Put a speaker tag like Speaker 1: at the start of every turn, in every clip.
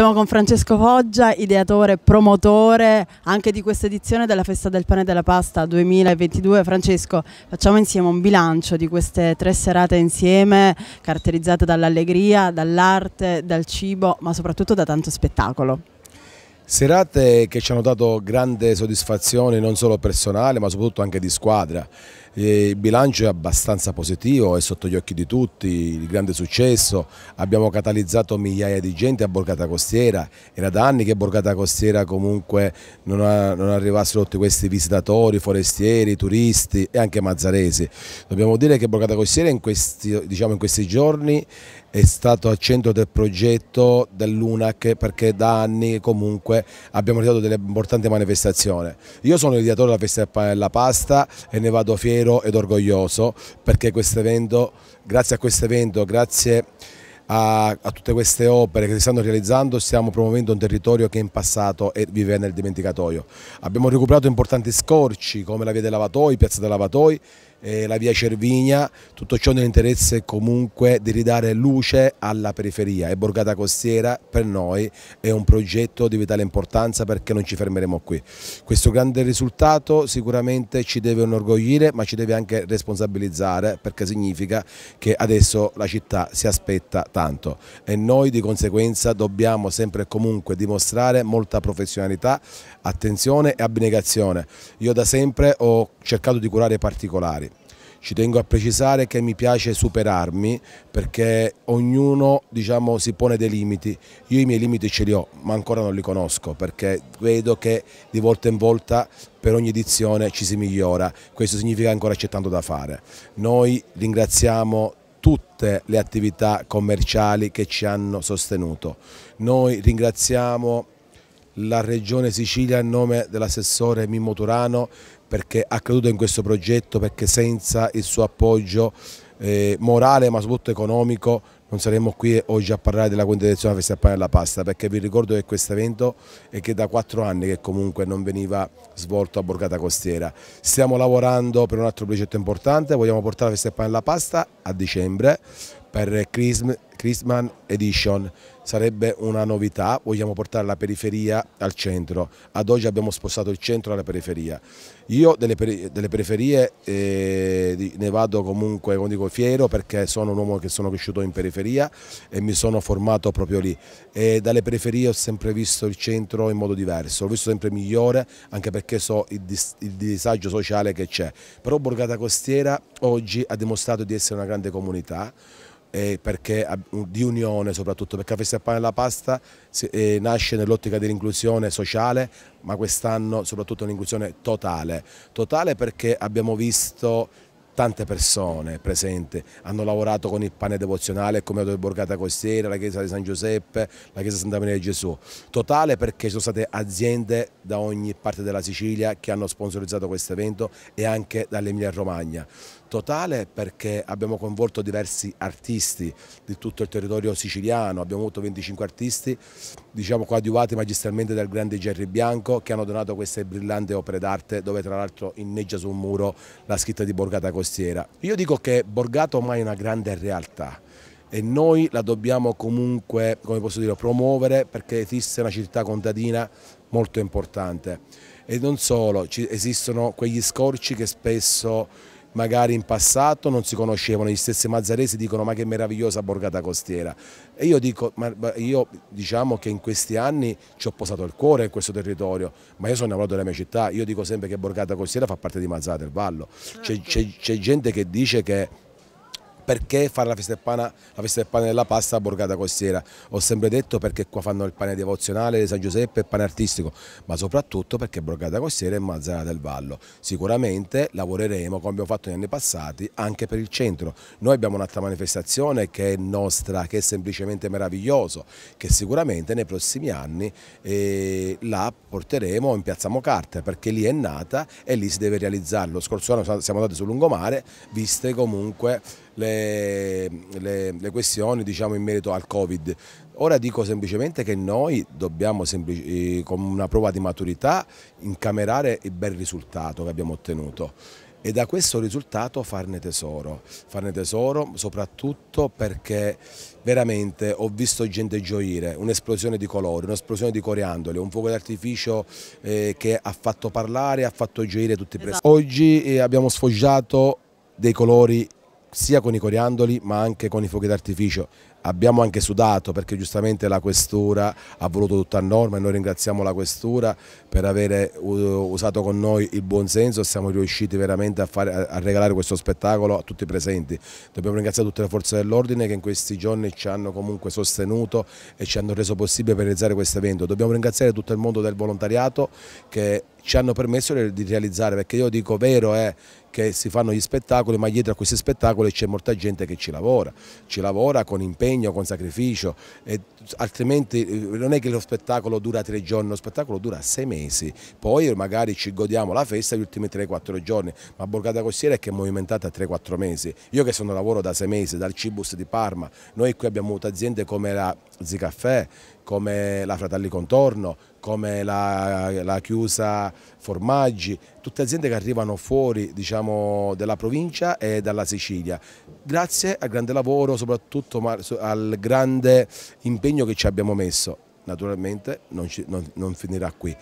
Speaker 1: Siamo con Francesco Foggia, ideatore e promotore anche di questa edizione della Festa del Pane e della Pasta 2022. Francesco, facciamo insieme un bilancio di queste tre serate insieme, caratterizzate dall'allegria, dall'arte, dal cibo, ma soprattutto da tanto spettacolo.
Speaker 2: Serate che ci hanno dato grande soddisfazione non solo personale ma soprattutto anche di squadra. Eh, il bilancio è abbastanza positivo, è sotto gli occhi di tutti, il grande successo, abbiamo catalizzato migliaia di gente a Borgata Costiera, era da anni che Borgata Costiera comunque non, ha, non arrivassero tutti questi visitatori, forestieri, turisti e anche mazzaresi. Dobbiamo dire che Borgata Costiera in questi, diciamo in questi giorni è stato al centro del progetto dell'UNAC perché da anni comunque abbiamo realizzato delle importanti manifestazioni. Io sono il ideatore della festa della pasta e ne vado fiero fiero ed orgoglioso perché questo evento, grazie a questo evento, grazie a, a, tutte queste opere che si stanno realizzando stiamo promuovendo un territorio che in passato viveva nel dimenticatoio. Abbiamo recuperato importanti scorci come la via dei lavatoi, piazza dei lavatoi eh, la via Cervigna, tutto ciò nell'interesse comunque di ridare luce alla periferia e Borgata Costiera per noi è un progetto di vitale importanza perché non ci fermeremo qui. Questo grande risultato sicuramente ci deve onorgogliere ma ci deve anche responsabilizzare perché significa che adesso la città si aspetta tanto e noi di conseguenza dobbiamo sempre e comunque dimostrare molta professionalità, attenzione e abnegazione. Io da sempre ho cercato di curare i particolari ci tengo a precisare che mi piace superarmi perché ognuno diciamo, si pone dei limiti. Io i miei limiti ce li ho, ma ancora non li conosco perché vedo che di volta in volta per ogni edizione ci si migliora. Questo significa ancora c'è tanto da fare. Noi ringraziamo tutte le attività commerciali che ci hanno sostenuto. Noi ringraziamo la Regione Sicilia a nome dell'assessore Mimmo Turano perché ha creduto in questo progetto, perché senza il suo appoggio eh, morale ma soprattutto economico non saremmo qui oggi a parlare della quintetizzazione della Festa del Pane della Pasta perché vi ricordo che questo evento è che da quattro anni che comunque non veniva svolto a Borgata Costiera. Stiamo lavorando per un altro progetto importante, vogliamo portare la Festa del Pane della Pasta a dicembre per Crism Christmas Edition, sarebbe una novità, vogliamo portare la periferia al centro, ad oggi abbiamo spostato il centro alla periferia. Io delle, peri delle periferie eh, ne vado comunque dico, fiero perché sono un uomo che sono cresciuto in periferia e mi sono formato proprio lì e dalle periferie ho sempre visto il centro in modo diverso, l'ho visto sempre migliore anche perché so il, dis il disagio sociale che c'è, però Borgata Costiera oggi ha dimostrato di essere una grande comunità, perché, di unione soprattutto, perché la Festa del la Pasta nasce nell'ottica dell'inclusione sociale, ma quest'anno soprattutto un'inclusione totale. Totale perché abbiamo visto tante persone presenti, hanno lavorato con il pane devozionale come la Borgata Costiera, la chiesa di San Giuseppe, la chiesa di Santa Maria di Gesù, totale perché sono state aziende da ogni parte della Sicilia che hanno sponsorizzato questo evento e anche dall'Emilia Romagna totale perché abbiamo coinvolto diversi artisti di tutto il territorio siciliano, abbiamo avuto 25 artisti diciamo coadiuvati magistralmente dal grande Gerry Bianco che hanno donato queste brillanti opere d'arte dove tra l'altro inneggia su un muro la scritta di Borgata Costiera. Io dico che Borgata ormai è una grande realtà e noi la dobbiamo comunque, come posso dire, promuovere perché esiste una città contadina molto importante e non solo, esistono quegli scorci che spesso magari in passato non si conoscevano, gli stessi mazzaresi dicono ma che meravigliosa borgata costiera e io dico, ma io diciamo che in questi anni ci ho posato il cuore in questo territorio, ma io sono innamorato della mia città, io dico sempre che borgata costiera fa parte di Mazzara del Vallo, c'è ah, gente che dice che perché fare la festa del pane, la festa del pane della pasta a Borgata Costiera. Ho sempre detto perché qua fanno il pane devozionale di San Giuseppe, il pane artistico, ma soprattutto perché Borgata Costiera è Mazzara del Vallo. Sicuramente lavoreremo, come abbiamo fatto negli anni passati, anche per il centro. Noi abbiamo un'altra manifestazione che è nostra, che è semplicemente meraviglioso, che sicuramente nei prossimi anni eh, la porteremo in Piazza Mocarte, perché lì è nata e lì si deve realizzare. Lo scorso anno siamo andati sul lungomare, viste comunque le, le, le questioni diciamo, in merito al Covid. Ora dico semplicemente che noi dobbiamo eh, con una prova di maturità incamerare il bel risultato che abbiamo ottenuto e da questo risultato farne tesoro, farne tesoro soprattutto perché veramente ho visto gente gioire, un'esplosione di colori, un'esplosione di coriandoli, un fuoco d'artificio eh, che ha fatto parlare, ha fatto gioire tutti i esatto. presenti. Oggi eh, abbiamo sfoggiato dei colori sia con i coriandoli ma anche con i fuochi d'artificio. Abbiamo anche sudato perché giustamente la Questura ha voluto tutta a norma e noi ringraziamo la Questura per aver usato con noi il buonsenso e siamo riusciti veramente a, fare, a, regalare questo spettacolo a tutti i presenti. Dobbiamo ringraziare tutte le forze dell'ordine che in questi giorni ci hanno comunque sostenuto e ci hanno reso possibile per realizzare questo evento. Dobbiamo ringraziare tutto il mondo del volontariato che ci hanno permesso di realizzare perché io dico vero è eh, che si fanno gli spettacoli, ma dietro a questi spettacoli c'è molta gente che ci lavora, ci lavora con impegno, con sacrificio, altrimenti eh, non è che lo spettacolo dura tre giorni, lo spettacolo dura sei mesi, poi magari ci godiamo la festa gli ultimi 3-4 giorni, ma Borgata Costiera è che è movimentata 3-4 mesi, io che sono lavoro da sei mesi, dal Cibus di Parma, noi qui abbiamo avuto aziende come la Zicaffè, come la Fratelli Contorno, come la, la Chiusa Formaggi, tutte aziende che arrivano fuori diciamo, diciamo, della provincia e dalla Sicilia. Grazie al grande lavoro, soprattutto al grande impegno che ci abbiamo messo. Naturalmente non, ci, non, non finirà qui,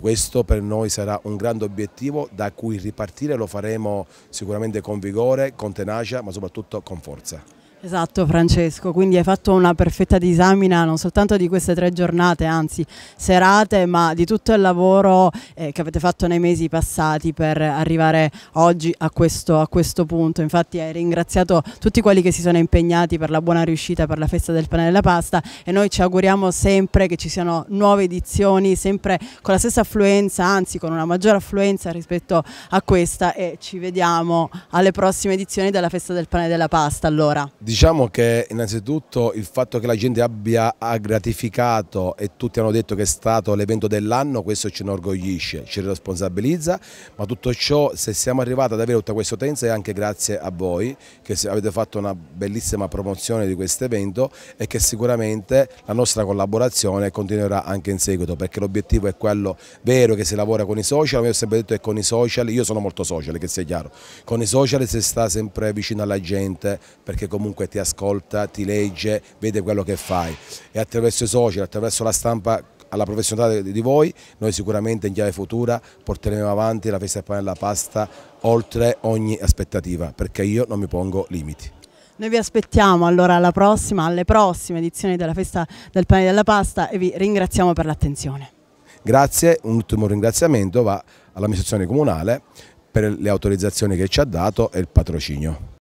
Speaker 2: questo per noi sarà un grande obiettivo da cui ripartire, lo faremo sicuramente con vigore, con tenacia ma soprattutto con forza.
Speaker 1: Esatto Francesco, quindi hai fatto una perfetta disamina non soltanto di queste tre giornate, anzi serate, ma di tutto il lavoro eh, che avete fatto nei mesi passati per arrivare oggi a questo, a questo, punto. Infatti hai ringraziato tutti quelli che si sono impegnati per la buona riuscita per la festa del pane e della pasta e noi ci auguriamo sempre che ci siano nuove edizioni, sempre con la stessa affluenza, anzi con una maggiore affluenza rispetto a questa e ci vediamo alle prossime edizioni della festa del pane e della pasta. Allora.
Speaker 2: Diciamo che innanzitutto il fatto che la gente abbia gratificato e tutti hanno detto che è stato l'evento dell'anno, questo ci inorgoglisce, ci responsabilizza, ma tutto ciò se siamo arrivati ad avere tutta questa utenza è anche grazie a voi che avete fatto una bellissima promozione di questo evento e che sicuramente la nostra collaborazione continuerà anche in seguito perché l'obiettivo è quello vero che si lavora con i social, ma io ho sempre detto che con i social, io sono molto social che sia chiaro, con i social si sta sempre vicino alla gente perché comunque comunque ti ascolta, ti legge, vede quello che fai e attraverso i social, attraverso la stampa alla professionalità di voi, noi sicuramente in chiave futura porteremo avanti la festa del pane e della pasta oltre ogni aspettativa, perché io non mi pongo limiti.
Speaker 1: Noi vi aspettiamo allora alla prossima, alle prossime edizioni della festa del pane e della pasta e vi ringraziamo per l'attenzione.
Speaker 2: Grazie, un ultimo ringraziamento va all'amministrazione comunale per le autorizzazioni che ci ha dato e il patrocinio.